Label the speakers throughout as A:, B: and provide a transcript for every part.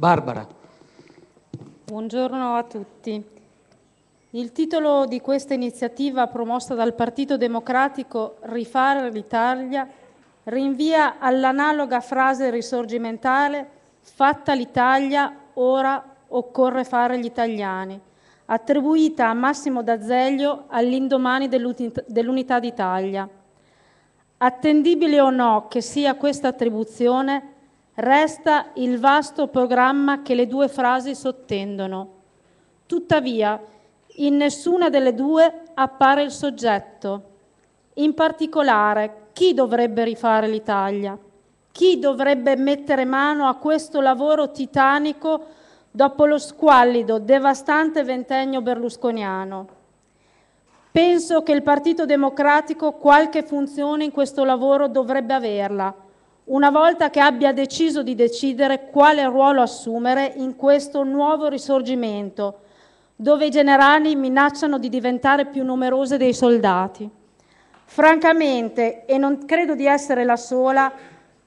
A: Barbara. Buongiorno a tutti. Il titolo di questa iniziativa promossa dal Partito Democratico, Rifare l'Italia, rinvia all'analoga frase risorgimentale Fatta l'Italia, ora occorre fare gli italiani, attribuita a Massimo D'Azeglio all'indomani dell'Unità d'Italia. Attendibile o no che sia questa attribuzione, resta il vasto programma che le due frasi sottendono. Tuttavia, in nessuna delle due appare il soggetto. In particolare, chi dovrebbe rifare l'Italia? Chi dovrebbe mettere mano a questo lavoro titanico dopo lo squallido, devastante ventennio berlusconiano? Penso che il Partito Democratico qualche funzione in questo lavoro dovrebbe averla una volta che abbia deciso di decidere quale ruolo assumere in questo nuovo risorgimento, dove i generali minacciano di diventare più numerose dei soldati. Francamente, e non credo di essere la sola,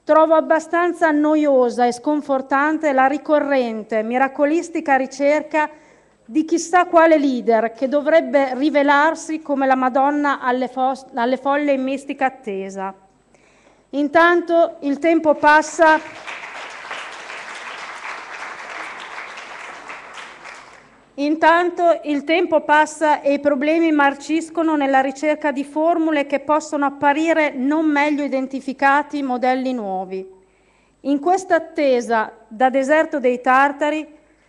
A: trovo abbastanza noiosa e sconfortante la ricorrente, miracolistica ricerca di chissà quale leader che dovrebbe rivelarsi come la Madonna alle, fo alle folle in mistica attesa. Intanto il tempo passa. Intanto il tempo passa e i problemi marciscono nella ricerca di formule che possono apparire non meglio identificati modelli nuovi. In questa attesa da deserto dei Tartari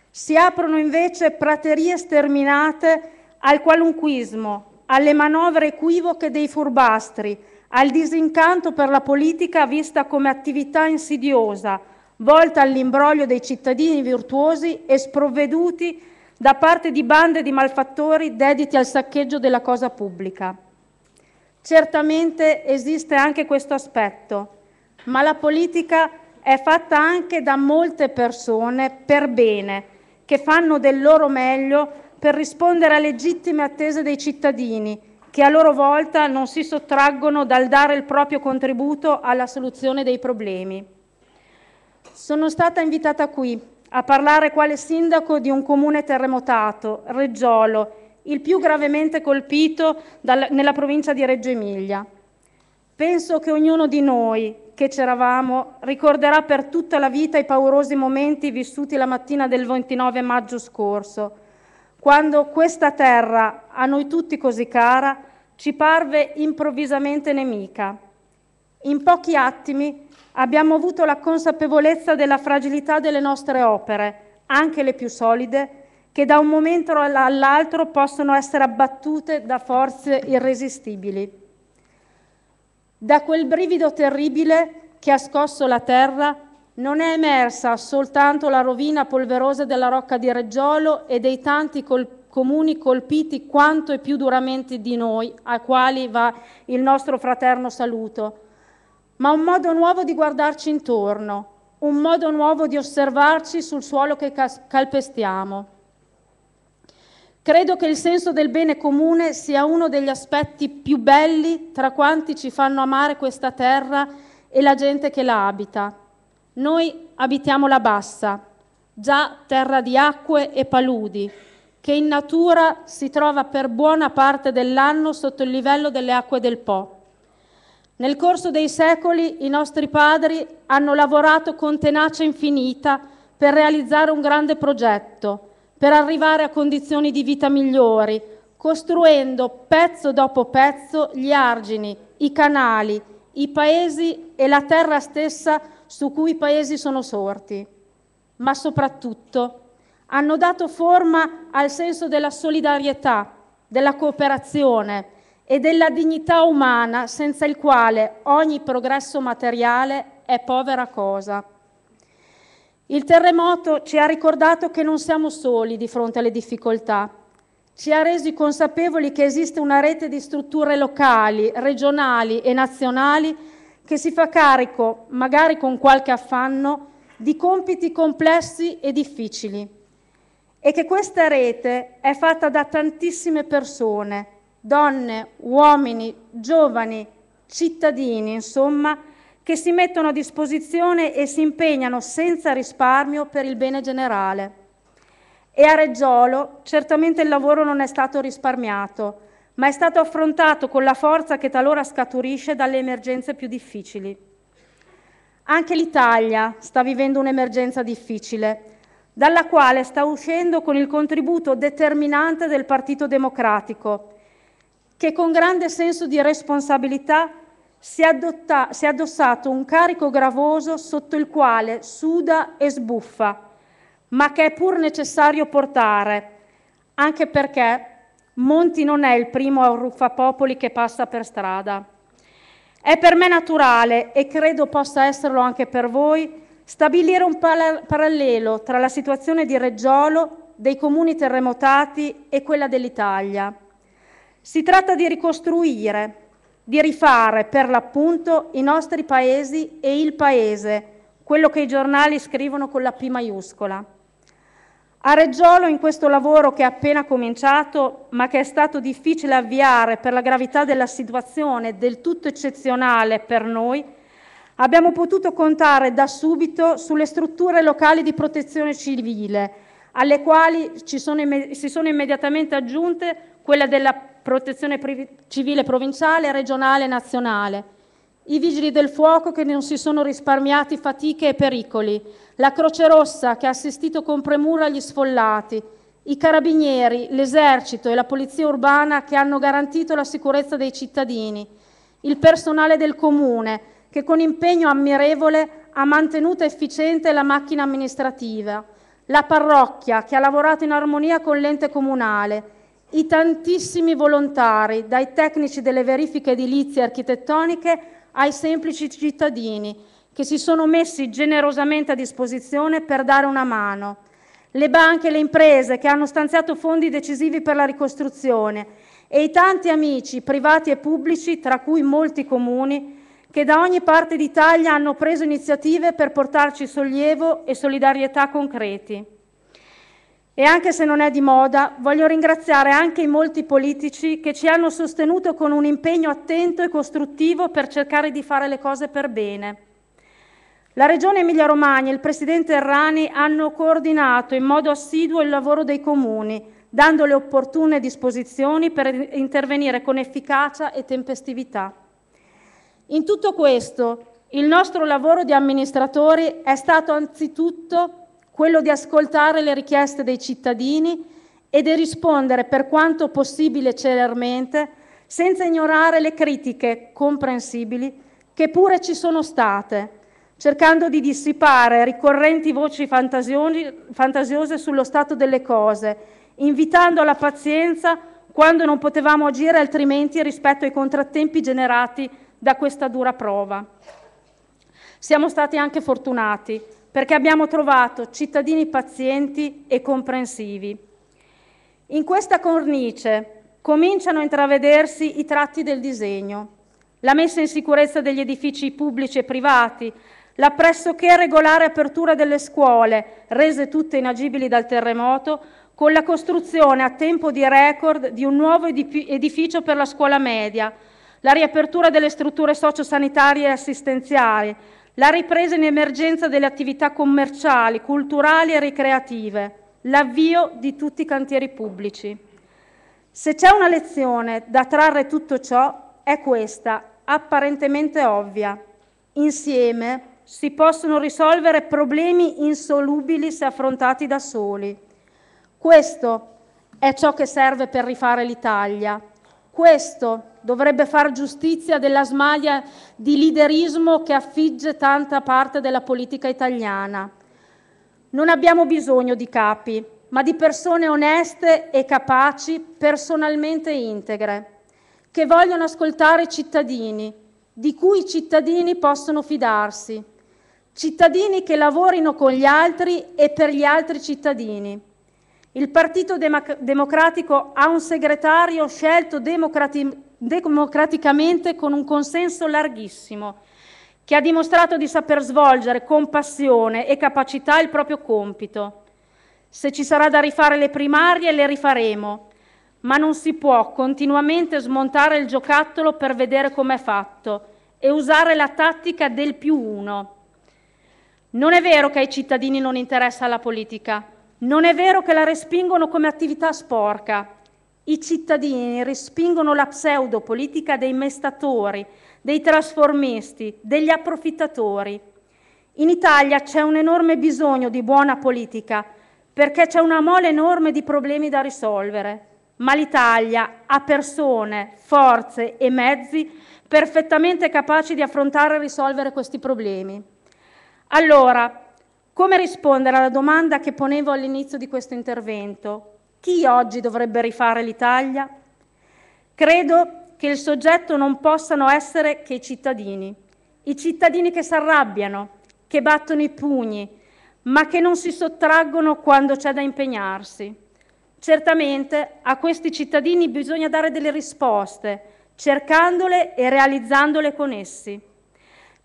A: si aprono invece praterie sterminate al qualunquismo, alle manovre equivoche dei furbastri, al disincanto per la politica vista come attività insidiosa, volta all'imbroglio dei cittadini virtuosi e sprovveduti da parte di bande di malfattori dediti al saccheggio della cosa pubblica. Certamente esiste anche questo aspetto, ma la politica è fatta anche da molte persone per bene, che fanno del loro meglio per per rispondere a legittime attese dei cittadini che a loro volta non si sottraggono dal dare il proprio contributo alla soluzione dei problemi. Sono stata invitata qui a parlare quale sindaco di un comune terremotato, Reggiolo, il più gravemente colpito dal, nella provincia di Reggio Emilia. Penso che ognuno di noi che c'eravamo ricorderà per tutta la vita i paurosi momenti vissuti la mattina del 29 maggio scorso, quando questa terra, a noi tutti così cara, ci parve improvvisamente nemica. In pochi attimi abbiamo avuto la consapevolezza della fragilità delle nostre opere, anche le più solide, che da un momento all'altro possono essere abbattute da forze irresistibili. Da quel brivido terribile che ha scosso la terra non è emersa soltanto la rovina polverosa della Rocca di Reggiolo e dei tanti colpiti comuni colpiti quanto e più duramente di noi, a quali va il nostro fraterno saluto, ma un modo nuovo di guardarci intorno, un modo nuovo di osservarci sul suolo che calpestiamo. Credo che il senso del bene comune sia uno degli aspetti più belli tra quanti ci fanno amare questa terra e la gente che la abita. Noi abitiamo la bassa, già terra di acque e paludi, che in natura si trova per buona parte dell'anno sotto il livello delle acque del Po. Nel corso dei secoli i nostri padri hanno lavorato con tenacia infinita per realizzare un grande progetto, per arrivare a condizioni di vita migliori, costruendo pezzo dopo pezzo gli argini, i canali, i paesi e la terra stessa su cui i paesi sono sorti, ma soprattutto hanno dato forma al senso della solidarietà, della cooperazione e della dignità umana senza il quale ogni progresso materiale è povera cosa. Il terremoto ci ha ricordato che non siamo soli di fronte alle difficoltà, ci ha resi consapevoli che esiste una rete di strutture locali, regionali e nazionali che si fa carico, magari con qualche affanno, di compiti complessi e difficili e che questa rete è fatta da tantissime persone, donne, uomini, giovani, cittadini, insomma, che si mettono a disposizione e si impegnano senza risparmio per il bene generale. E a Reggiolo certamente il lavoro non è stato risparmiato ma è stato affrontato con la forza che talora scaturisce dalle emergenze più difficili. Anche l'Italia sta vivendo un'emergenza difficile, dalla quale sta uscendo con il contributo determinante del Partito Democratico, che con grande senso di responsabilità si adotta, si è addossato un carico gravoso sotto il quale suda e sbuffa, ma che è pur necessario portare, anche perché Monti non è il primo arruffapopoli che passa per strada. È per me naturale, e credo possa esserlo anche per voi, stabilire un parallelo tra la situazione di Reggiolo, dei comuni terremotati e quella dell'Italia. Si tratta di ricostruire, di rifare per l'appunto i nostri paesi e il paese, quello che i giornali scrivono con la P maiuscola. A Reggiolo in questo lavoro che è appena cominciato, ma che è stato difficile avviare per la gravità della situazione del tutto eccezionale per noi, abbiamo potuto contare da subito sulle strutture locali di protezione civile, alle quali sono, si sono immediatamente aggiunte quella della protezione civile provinciale, regionale e nazionale i vigili del fuoco che non si sono risparmiati fatiche e pericoli, la Croce Rossa che ha assistito con premura agli sfollati, i carabinieri, l'esercito e la polizia urbana che hanno garantito la sicurezza dei cittadini, il personale del comune che con impegno ammirevole ha mantenuto efficiente la macchina amministrativa, la parrocchia che ha lavorato in armonia con l'ente comunale, i tantissimi volontari, dai tecnici delle verifiche edilizie architettoniche ai semplici cittadini che si sono messi generosamente a disposizione per dare una mano. Le banche e le imprese che hanno stanziato fondi decisivi per la ricostruzione e i tanti amici privati e pubblici, tra cui molti comuni, che da ogni parte d'Italia hanno preso iniziative per portarci sollievo e solidarietà concreti. E anche se non è di moda, voglio ringraziare anche i molti politici che ci hanno sostenuto con un impegno attento e costruttivo per cercare di fare le cose per bene. La Regione Emilia-Romagna e il Presidente Errani hanno coordinato in modo assiduo il lavoro dei comuni, dando le opportune disposizioni per intervenire con efficacia e tempestività. In tutto questo, il nostro lavoro di amministratori è stato anzitutto quello di ascoltare le richieste dei cittadini e di rispondere per quanto possibile celermente, senza ignorare le critiche comprensibili che pure ci sono state, cercando di dissipare ricorrenti voci fantasiose sullo stato delle cose, invitando alla pazienza quando non potevamo agire altrimenti rispetto ai contrattempi generati da questa dura prova. Siamo stati anche fortunati perché abbiamo trovato cittadini pazienti e comprensivi. In questa cornice cominciano a intravedersi i tratti del disegno, la messa in sicurezza degli edifici pubblici e privati, la pressoché regolare apertura delle scuole, rese tutte inagibili dal terremoto, con la costruzione a tempo di record di un nuovo edificio per la scuola media, la riapertura delle strutture sociosanitarie e assistenziali, la ripresa in emergenza delle attività commerciali, culturali e ricreative, l'avvio di tutti i cantieri pubblici. Se c'è una lezione da trarre tutto ciò è questa, apparentemente ovvia. Insieme si possono risolvere problemi insolubili se affrontati da soli. Questo è ciò che serve per rifare l'Italia questo dovrebbe far giustizia della smaglia di liderismo che affigge tanta parte della politica italiana. Non abbiamo bisogno di capi, ma di persone oneste e capaci, personalmente integre, che vogliono ascoltare i cittadini, di cui i cittadini possono fidarsi, cittadini che lavorino con gli altri e per gli altri cittadini il Partito Democratico ha un segretario scelto democrati- democraticamente con un consenso larghissimo, che ha dimostrato di saper svolgere con passione e capacità il proprio compito. Se ci sarà da rifare le primarie, le rifaremo, ma non si può continuamente smontare il giocattolo per vedere com'è fatto e usare la tattica del più uno. Non è vero che ai cittadini non interessa la politica non è vero che la respingono come attività sporca. I cittadini respingono la pseudopolitica dei mestatori, dei trasformisti, degli approfittatori. In Italia c'è un enorme bisogno di buona politica perché c'è una mole enorme di problemi da risolvere, ma l'Italia ha persone, forze e mezzi perfettamente capaci di affrontare e risolvere questi problemi. Allora, come rispondere alla domanda che ponevo all'inizio di questo intervento? Chi oggi dovrebbe rifare l'Italia? Credo che il soggetto non possano essere che i cittadini, i cittadini che si arrabbiano, che battono i pugni, ma che non si sottraggono quando c'è da impegnarsi. Certamente a questi cittadini bisogna dare delle risposte, cercandole e realizzandole con essi.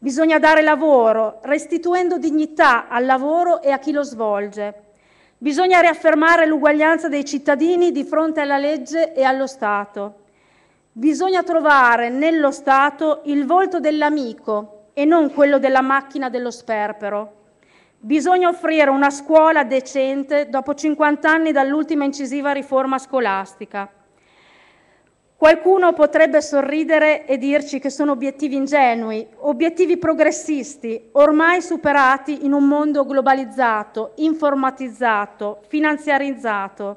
A: Bisogna dare lavoro, restituendo dignità al lavoro e a chi lo svolge. Bisogna riaffermare l'uguaglianza dei cittadini di fronte alla legge e allo Stato. Bisogna trovare nello Stato il volto dell'amico e non quello della macchina dello sperpero. Bisogna offrire una scuola decente dopo 50 anni dall'ultima incisiva riforma scolastica. Qualcuno potrebbe sorridere e dirci che sono obiettivi ingenui, obiettivi progressisti, ormai superati in un mondo globalizzato, informatizzato, finanziarizzato,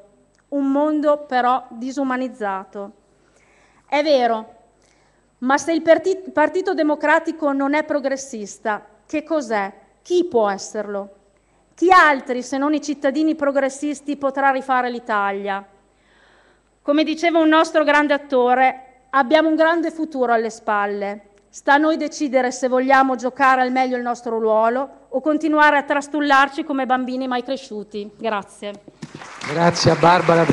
A: un mondo però disumanizzato. È vero, ma se il Partito Democratico non è progressista, che cos'è? Chi può esserlo? Chi altri, se non i cittadini progressisti, potrà rifare l'Italia? Come diceva un nostro grande attore, abbiamo un grande futuro alle spalle. Sta a noi decidere se vogliamo giocare al meglio il nostro ruolo o continuare a trastullarci come bambini mai cresciuti. Grazie. Grazie a Barbara.